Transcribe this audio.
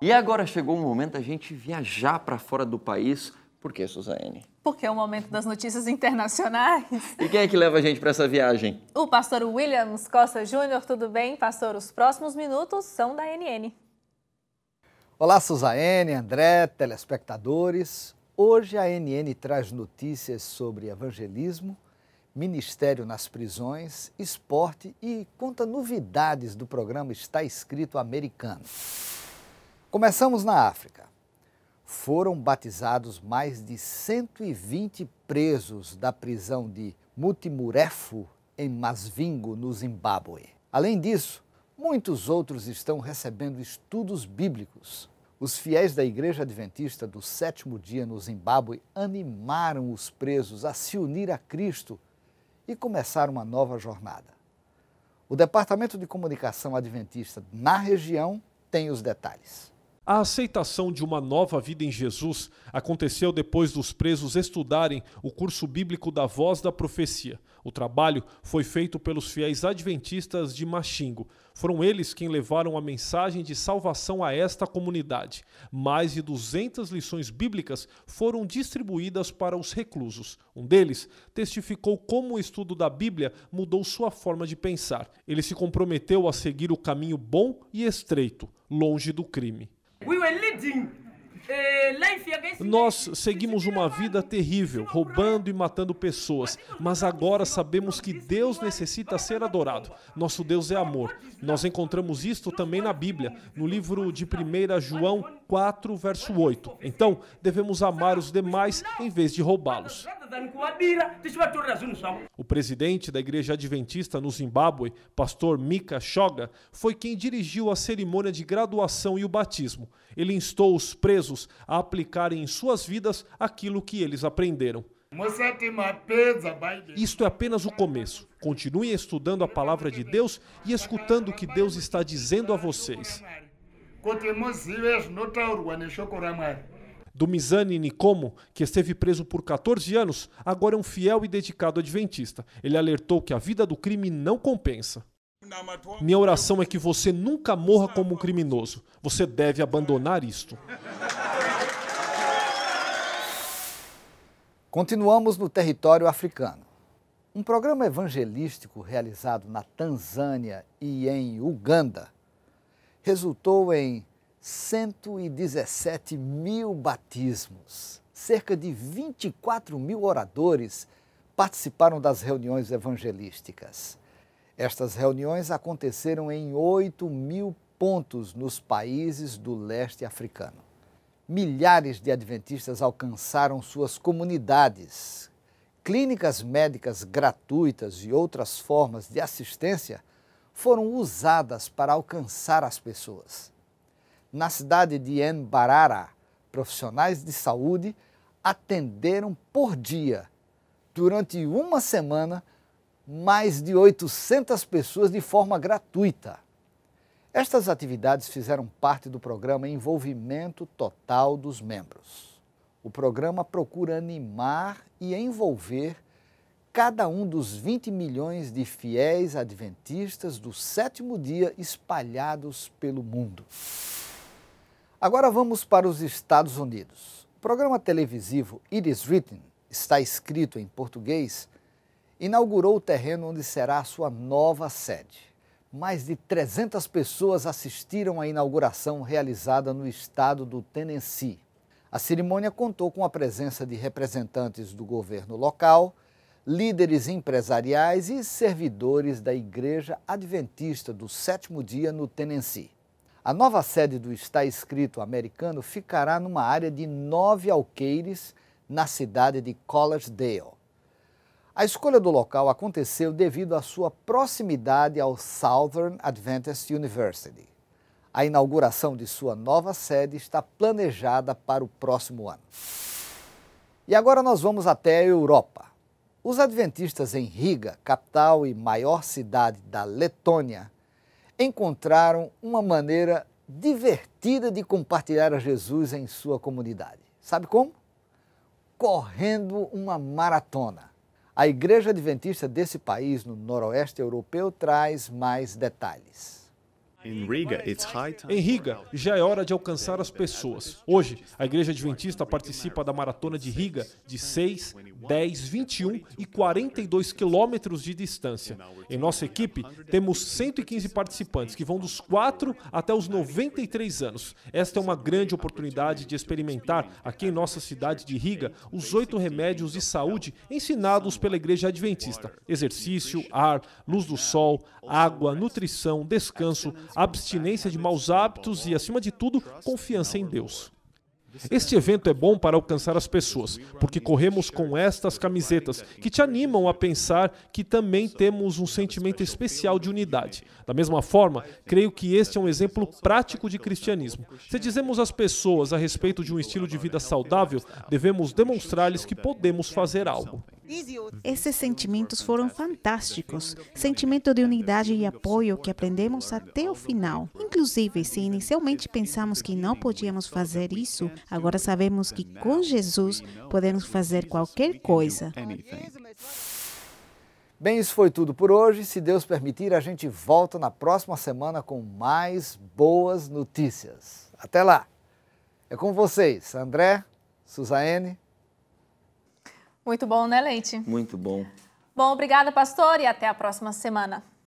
E agora chegou o momento da gente viajar para fora do país. Por que, Suzane? Porque é o momento das notícias internacionais. E quem é que leva a gente para essa viagem? O pastor Williams Costa Júnior. Tudo bem, pastor? Os próximos minutos são da NN. Olá, Suzaene, André, telespectadores. Hoje a NN traz notícias sobre evangelismo, ministério nas prisões, esporte e conta novidades do programa Está Escrito Americano. Começamos na África. Foram batizados mais de 120 presos da prisão de Mutimurefo, em Masvingo, no Zimbábue. Além disso, muitos outros estão recebendo estudos bíblicos. Os fiéis da Igreja Adventista do Sétimo Dia no Zimbábue animaram os presos a se unir a Cristo e começar uma nova jornada. O Departamento de Comunicação Adventista na região tem os detalhes. A aceitação de uma nova vida em Jesus aconteceu depois dos presos estudarem o curso bíblico da Voz da Profecia. O trabalho foi feito pelos fiéis adventistas de Machingo. Foram eles quem levaram a mensagem de salvação a esta comunidade. Mais de 200 lições bíblicas foram distribuídas para os reclusos. Um deles testificou como o estudo da Bíblia mudou sua forma de pensar. Ele se comprometeu a seguir o caminho bom e estreito, longe do crime. Eh, Nós seguimos uma vida terrível, roubando e matando pessoas, mas agora sabemos que Deus necessita ser adorado. Nosso Deus é amor. Nós encontramos isto também na Bíblia, no livro de 1 João 4, verso 8. Então, devemos amar os demais em vez de roubá-los. O presidente da Igreja Adventista no Zimbábue, pastor Mika Shoga, foi quem dirigiu a cerimônia de graduação e o batismo. Ele instou os presos a aplicarem em suas vidas aquilo que eles aprenderam. Isto é apenas o começo. Continuem estudando a palavra de Deus e escutando o que Deus está dizendo a vocês. Dumizani Nicomo, que esteve preso por 14 anos, agora é um fiel e dedicado adventista. Ele alertou que a vida do crime não compensa. Minha oração é que você nunca morra como um criminoso. Você deve abandonar isto. Continuamos no território africano. Um programa evangelístico realizado na Tanzânia e em Uganda resultou em 117 mil batismos. Cerca de 24 mil oradores participaram das reuniões evangelísticas. Estas reuniões aconteceram em 8 mil pontos nos países do leste africano. Milhares de adventistas alcançaram suas comunidades. Clínicas médicas gratuitas e outras formas de assistência foram usadas para alcançar as pessoas. Na cidade de Enbarara, profissionais de saúde atenderam por dia, durante uma semana, mais de 800 pessoas de forma gratuita. Estas atividades fizeram parte do programa Envolvimento Total dos Membros. O programa procura animar e envolver cada um dos 20 milhões de fiéis adventistas do sétimo dia espalhados pelo mundo. Agora vamos para os Estados Unidos. O programa televisivo It Is Written, está escrito em português, inaugurou o terreno onde será a sua nova sede. Mais de 300 pessoas assistiram à inauguração realizada no estado do Tennessee. A cerimônia contou com a presença de representantes do governo local, líderes empresariais e servidores da Igreja Adventista do Sétimo Dia no Tennessee. A nova sede do Está Escrito americano ficará numa área de nove alqueires na cidade de Collegedale. A escolha do local aconteceu devido à sua proximidade ao Southern Adventist University. A inauguração de sua nova sede está planejada para o próximo ano. E agora nós vamos até a Europa. Os adventistas em Riga, capital e maior cidade da Letônia, encontraram uma maneira divertida de compartilhar a Jesus em sua comunidade. Sabe como? Correndo uma maratona. A Igreja Adventista desse país, no Noroeste Europeu, traz mais detalhes. Em Riga, já é hora de alcançar as pessoas. Hoje, a Igreja Adventista participa da Maratona de Riga de 6, 10, 21 e 42 quilômetros de distância. Em nossa equipe, temos 115 participantes que vão dos 4 até os 93 anos. Esta é uma grande oportunidade de experimentar, aqui em nossa cidade de Riga, os oito remédios de saúde ensinados pela Igreja Adventista: exercício, ar, luz do sol, água, nutrição, descanso abstinência de maus hábitos e, acima de tudo, confiança em Deus. Este evento é bom para alcançar as pessoas, porque corremos com estas camisetas que te animam a pensar que também temos um sentimento especial de unidade. Da mesma forma, creio que este é um exemplo prático de cristianismo. Se dizemos às pessoas a respeito de um estilo de vida saudável, devemos demonstrar-lhes que podemos fazer algo. Esses sentimentos foram assim, fantásticos, sentimento de unidade e apoio que é aprendemos até o final. Inclusive, se inicialmente pensamos que não podíamos fazer isso, agora sabemos que com Jesus podemos fazer qualquer coisa. Bem, isso foi tudo por hoje. Se Deus permitir, a gente volta na próxima semana com mais boas notícias. Até lá! É com vocês, André, Suzaene muito bom, né, Leite? Muito bom. Bom, obrigada, pastor, e até a próxima semana.